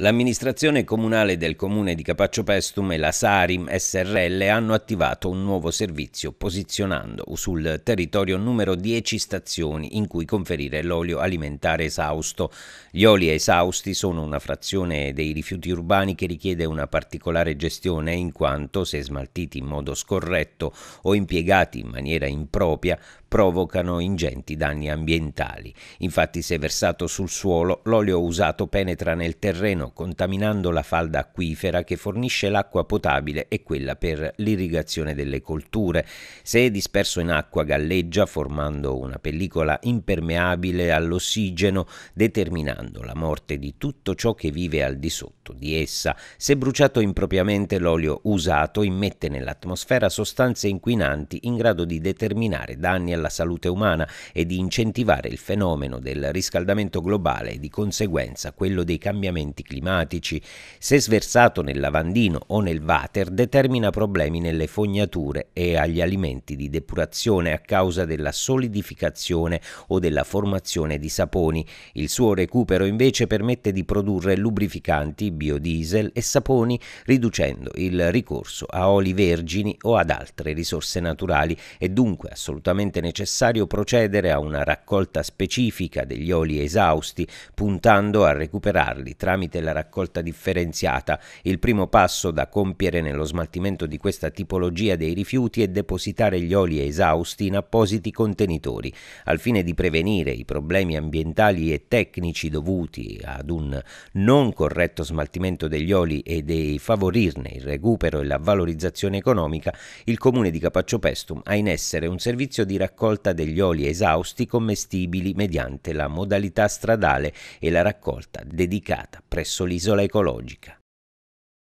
L'amministrazione comunale del comune di Capaccio Pestum e la Sarim SRL hanno attivato un nuovo servizio posizionando sul territorio numero 10 stazioni in cui conferire l'olio alimentare esausto. Gli oli esausti sono una frazione dei rifiuti urbani che richiede una particolare gestione in quanto se smaltiti in modo scorretto o impiegati in maniera impropria provocano ingenti danni ambientali. Infatti se versato sul suolo, l'olio usato penetra nel terreno contaminando la falda acquifera che fornisce l'acqua potabile e quella per l'irrigazione delle colture. Se disperso in acqua galleggia formando una pellicola impermeabile all'ossigeno, determinando la morte di tutto ciò che vive al di sotto di essa. Se bruciato impropriamente l'olio usato immette nell'atmosfera sostanze inquinanti in grado di determinare danni alla nella salute umana e di incentivare il fenomeno del riscaldamento globale e di conseguenza quello dei cambiamenti climatici. Se sversato nel lavandino o nel water determina problemi nelle fognature e agli alimenti di depurazione a causa della solidificazione o della formazione di saponi. Il suo recupero invece permette di produrre lubrificanti, biodiesel e saponi riducendo il ricorso a oli vergini o ad altre risorse naturali e dunque assolutamente necessario necessario procedere a una raccolta specifica degli oli esausti, puntando a recuperarli tramite la raccolta differenziata. Il primo passo da compiere nello smaltimento di questa tipologia dei rifiuti è depositare gli oli esausti in appositi contenitori, al fine di prevenire i problemi ambientali e tecnici dovuti ad un non corretto smaltimento degli oli e di favorirne il recupero e la valorizzazione economica, il comune di Capaccio Pestum ha in essere un servizio di raccolta raccolta degli oli esausti commestibili mediante la modalità stradale e la raccolta dedicata presso l'isola ecologica.